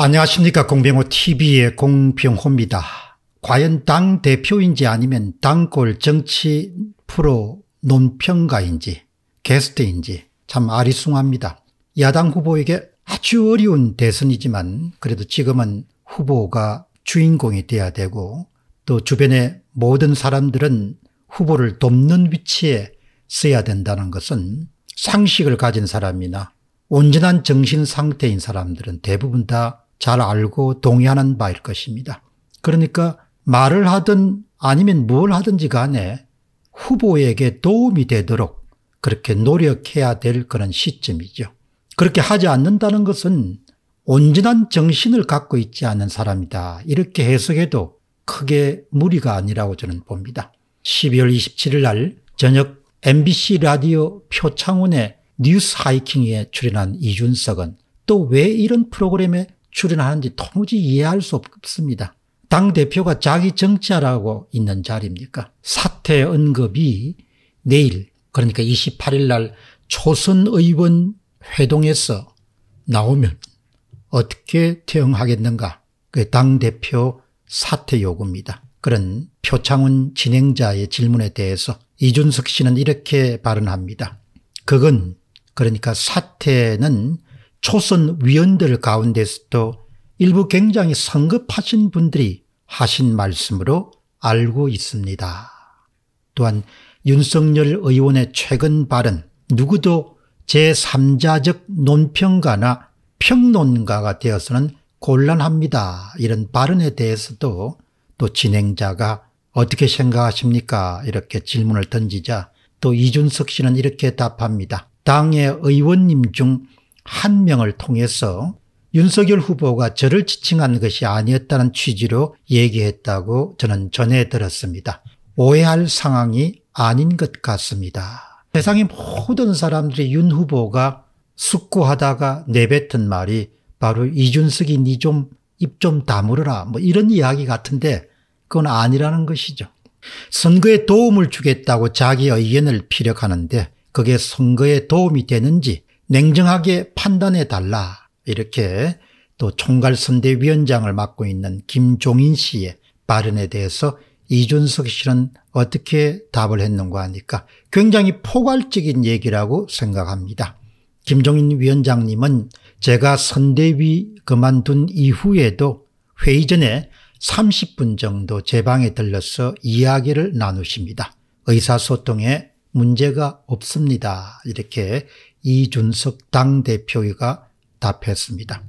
안녕하십니까 공병호TV의 공병호입니다. 과연 당대표인지 아니면 당골 정치 프로 논평가인지 게스트인지 참 아리숭합니다. 야당 후보에게 아주 어려운 대선이지만 그래도 지금은 후보가 주인공이 돼야 되고 또 주변의 모든 사람들은 후보를 돕는 위치에 써야 된다는 것은 상식을 가진 사람이나 온전한 정신 상태인 사람들은 대부분 다잘 알고 동의하는 바일 것입니다. 그러니까 말을 하든 아니면 뭘 하든지 간에 후보에게 도움이 되도록 그렇게 노력해야 될 그런 시점이죠. 그렇게 하지 않는다는 것은 온전한 정신을 갖고 있지 않은 사람이다. 이렇게 해석해도 크게 무리가 아니라고 저는 봅니다. 12월 27일 날 저녁 MBC 라디오 표창원의 뉴스 하이킹에 출연한 이준석은 또 왜 이런 프로그램에 출연하는지 도무지 이해할 수 없습니다. 당대표가 자기 정치하라고 있는 자리입니까? 사태 언급이 내일 그러니까 28일 날 초선 의원 회동에서 나오면 어떻게 대응하겠는가? 그 당대표 사퇴 요구입니다. 그런 표창훈 진행자의 질문에 대해서 이준석 씨는 이렇게 발언합니다. 그건 그러니까 사퇴는 초선 위원들 가운데서도 일부 굉장히 성급하신 분들이 하신 말씀으로 알고 있습니다. 또한 윤석열 의원의 최근 발언 누구도 제3자적 논평가나 평론가가 되어서는 곤란합니다. 이런 발언에 대해서도 또 진행자가 어떻게 생각하십니까? 이렇게 질문을 던지자 또 이준석 씨는 이렇게 답합니다. 당의 의원님 중한 명을 통해서 윤석열 후보가 저를 지칭한 것이 아니었다는 취지로 얘기했다고 저는 전해 들었습니다. 오해할 상황이 아닌 것 같습니다. 세상의 모든 사람들이 윤 후보가 숙고하다가 내뱉은 말이 바로 이준석이 니 좀 입좀 네 다물어라 뭐 이런 이야기 같은데 그건 아니라는 것이죠. 선거에 도움을 주겠다고 자기 의견을 피력하는데 그게 선거에 도움이 되는지 냉정하게 판단해 달라 이렇게 또 총괄선대위원장을 맡고 있는 김종인 씨의 발언에 대해서 이준석 씨는 어떻게 답을 했는가 하니까 굉장히 포괄적인 얘기라고 생각합니다. 김종인 위원장님은 제가 선대위 그만둔 이후에도 회의 전에 30분 정도 제 방에 들러서 이야기를 나누십니다. 의사소통에 문제가 없습니다. 이렇게 이준석 당대표가 답했습니다.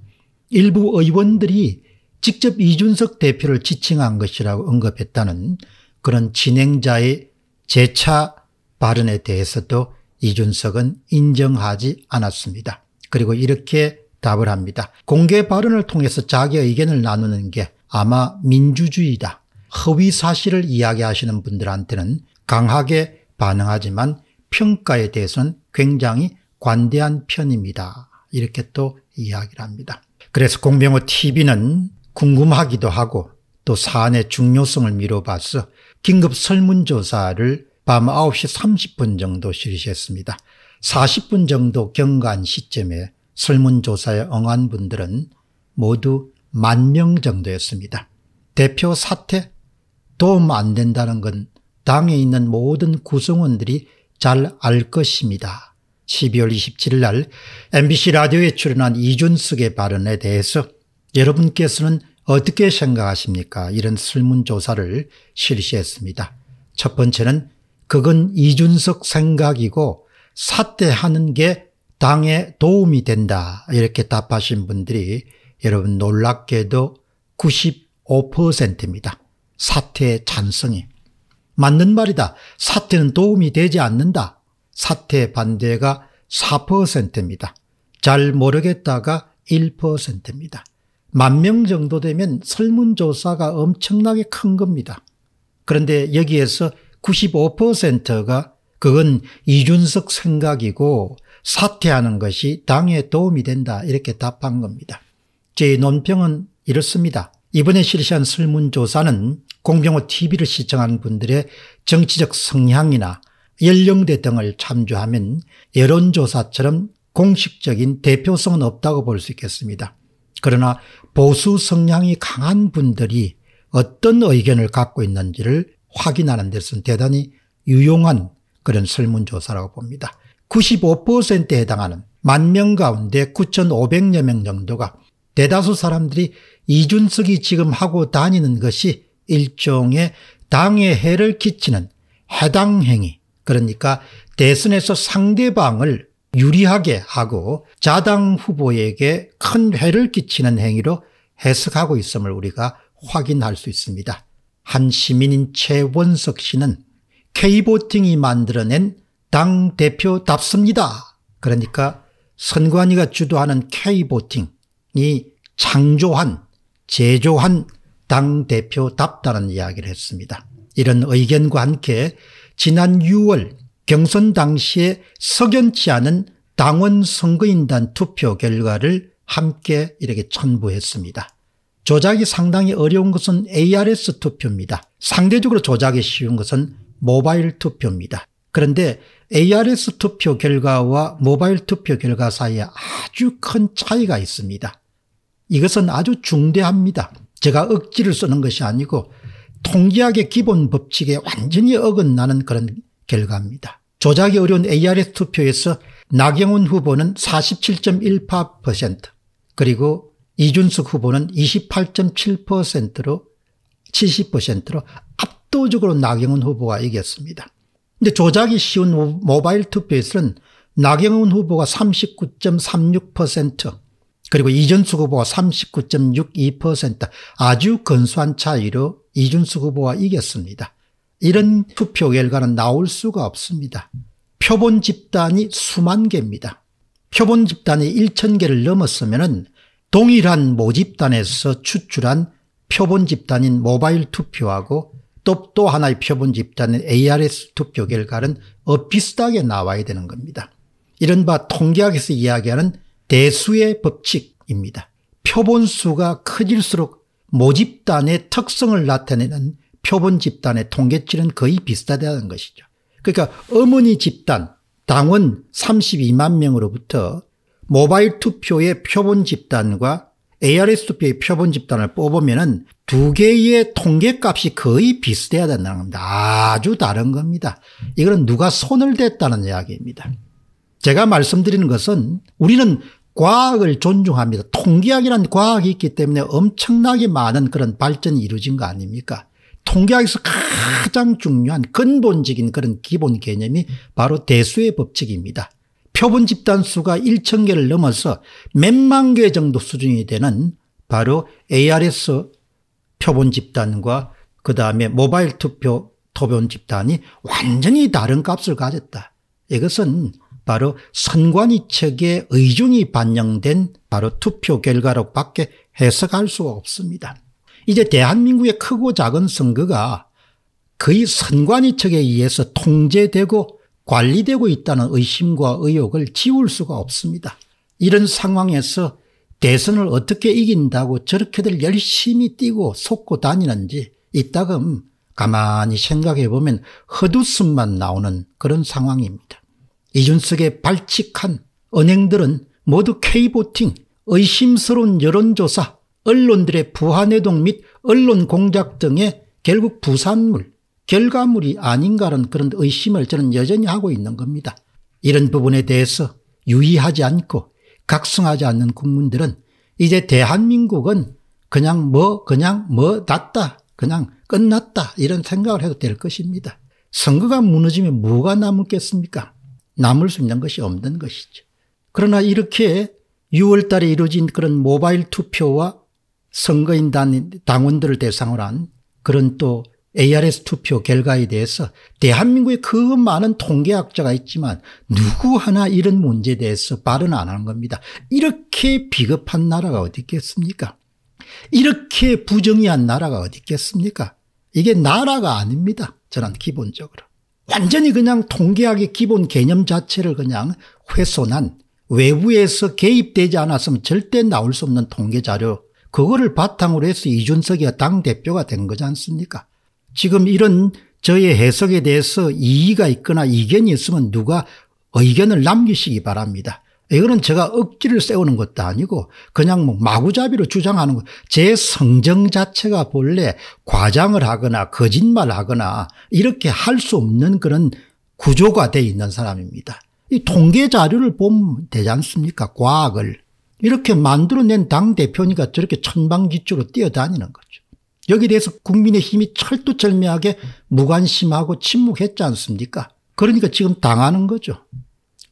일부 의원들이 직접 이준석 대표를 지칭한 것이라고 언급했다는 그런 진행자의 재차 발언에 대해서도 이준석은 인정하지 않았습니다. 그리고 이렇게 답을 합니다. 공개 발언을 통해서 자기 의견을 나누는 게 아마 민주주의다. 허위 사실을 이야기하시는 분들한테는 강하게 반응하지만 평가에 대해서는 굉장히 관대한 편입니다. 이렇게 또 이야기를 합니다. 그래서 공병호 TV는 궁금하기도 하고 또 사안의 중요성을 미뤄봐서 긴급 설문조사를 밤 9시 30분 정도 실시했습니다. 40분 정도 경과한 시점에 설문조사에 응한 분들은 모두 만 명 정도였습니다. 대표 사태 도움 안 된다는 건 당에 있는 모든 구성원들이 잘 알 것입니다. 12월 27일 날 MBC 라디오에 출연한 이준숙의 발언에 대해서 여러분께서는 어떻게 생각하십니까? 이런 설문조사를 실시했습니다. 첫 번째는 그건 이준석 생각이고 사퇴하는 게 당에 도움이 된다 이렇게 답하신 분들이 여러분 놀랍게도 95%입니다. 사퇴 찬성이. 맞는 말이다. 사퇴는 도움이 되지 않는다. 사퇴 반대가 4%입니다. 잘 모르겠다가 1%입니다. 만 명 정도 되면 설문조사가 엄청나게 큰 겁니다. 그런데 여기에서 95%가 그건 이준석 생각이고 사퇴하는 것이 당에 도움이 된다 이렇게 답한 겁니다. 제 논평은 이렇습니다. 이번에 실시한 설문조사는 공병호 TV를 시청하는 분들의 정치적 성향이나 연령대 등을 참조하면 여론조사처럼 공식적인 대표성은 없다고 볼 수 있겠습니다. 그러나 보수 성향이 강한 분들이 어떤 의견을 갖고 있는지를 확인하는 데서는 대단히 유용한 그런 설문조사라고 봅니다. 95%에 해당하는 만 명 가운데 9,500여 명 정도가 대다수 사람들이 이준석이 지금 하고 다니는 것이 일종의 당의 해를 끼치는 해당 행위 그러니까 대선에서 상대방을 유리하게 하고 자당 후보에게 큰 해를 끼치는 행위로 해석하고 있음을 우리가 확인할 수 있습니다. 한 시민인 최원석 씨는 K보팅이 만들어낸 당대표답습니다. 그러니까 선관위가 주도하는 K보팅이 창조한, 제조한 당대표답다는 이야기를 했습니다. 이런 의견과 함께 지난 6월 경선 당시에 석연치 않은 당원 선거인단 투표 결과를 함께 이렇게 첨부했습니다. 조작이 상당히 어려운 것은 ARS 투표입니다. 상대적으로 조작이 쉬운 것은 모바일 투표입니다. 그런데 ARS 투표 결과와 모바일 투표 결과 사이에 아주 큰 차이가 있습니다. 이것은 아주 중대합니다. 제가 억지를 쓰는 것이 아니고 통계학의 기본 법칙에 완전히 어긋나는 그런 결과입니다. 조작이 어려운 ARS 투표에서 나경원 후보는 47.18% 그리고 이준석 후보는 28.7%로 70%로 압도적으로 나경원 후보가 이겼습니다. 근데 조작이 쉬운 모바일 투표에서는 나경원 후보가 39.36% 그리고 이준석 후보가 39.62% 아주 근소한 차이로 이준수 후보와 이겼습니다. 이런 투표 결과는 나올 수가 없습니다. 표본 집단이 수만 개입니다. 표본 집단이 1천 개를 넘었으면 동일한 모집단에서 추출한 표본 집단인 모바일 투표하고 또, 또 하나의 표본 집단인 ARS 투표 결과는 비슷하게 나와야 되는 겁니다. 이른바 통계학에서 이야기하는 대수의 법칙입니다. 표본수가 커질수록 모집단의 특성을 나타내는 표본 집단의 통계치는 거의 비슷하다는 것이죠. 그러니까 어머니 집단, 당원 32만 명으로부터 모바일 투표의 표본 집단과 ARS 투표의 표본 집단을 뽑으면두 개의 통계값이 거의 비슷해야 된다는 겁니다. 아주 다른 겁니다. 이거는 누가 손을 댔다는 이야기입니다. 제가 말씀드리는 것은 우리는 과학을 존중합니다. 통계학이라는 과학이 있기 때문에 엄청나게 많은 그런 발전이 이루어진 거 아닙니까? 통계학에서 가장 중요한 근본적인 그런 기본 개념이 바로 대수의 법칙입니다. 표본 집단 수가 1천 개를 넘어서 몇만 개 정도 수준이 되는 바로 ARS 표본 집단과 그 다음에 모바일 투표 토변 집단이 완전히 다른 값을 가졌다. 이것은 바로 선관위측의 의중이 반영된 바로 투표 결과로밖에 해석할 수 없습니다. 이제 대한민국의 크고 작은 선거가 거의 선관위측에 의해서 통제되고 관리되고 있다는 의심과 의혹을 지울 수가 없습니다. 이런 상황에서 대선을 어떻게 이긴다고 저렇게들 열심히 뛰고 속고 다니는지 이따금 가만히 생각해보면 헛웃음만 나오는 그런 상황입니다. 이준석의 발칙한 언행들은 모두 K보팅, 의심스러운 여론조사, 언론들의 부한해동 및 언론 공작 등의 결국 부산물, 결과물이 아닌가라는 그런 의심을 저는 여전히 하고 있는 겁니다. 이런 부분에 대해서 유의하지 않고 각성하지 않는 국민들은 이제 대한민국은 그냥 뭐 그냥 뭐 났다 그냥 끝났다 이런 생각을 해도 될 것입니다. 선거가 무너지면 뭐가 남겠습니까? 남을 수 있는 것이 없는 것이죠. 그러나 이렇게 6월달에 이루어진 그런 모바일 투표와 선거인 당원들을 대상으로 한 그런 또 ARS 투표 결과에 대해서 대한민국에 그 많은 통계학자가 있지만 누구 하나 이런 문제에 대해서 발언 안 하는 겁니다. 이렇게 비겁한 나라가 어디 있겠습니까? 이렇게 부정의한 나라가 어디 있겠습니까? 이게 나라가 아닙니다. 저는 기본적으로. 완전히 그냥 통계학의 기본 개념 자체를 그냥 훼손한 외부에서 개입되지 않았으면 절대 나올 수 없는 통계 자료 그거를 바탕으로 해서 이준석이 당대표가 된 거지 않습니까? 지금 이런 저의 해석에 대해서 이의가 있거나 이견이 있으면 누가 의견을 남기시기 바랍니다. 이거는 제가 억지를 세우는 것도 아니고 그냥 뭐 마구잡이로 주장하는 것. 제 성정 자체가 본래 과장을 하거나 거짓말 하거나 이렇게 할 수 없는 그런 구조가 돼 있는 사람입니다. 이 통계 자료를 보면 되지 않습니까? 과학을. 이렇게 만들어낸 당대표니까 저렇게 천방지축로 뛰어다니는 거죠. 여기에 대해서 국민의 힘이 철두철미하게 무관심하고 침묵했지 않습니까? 그러니까 지금 당하는 거죠.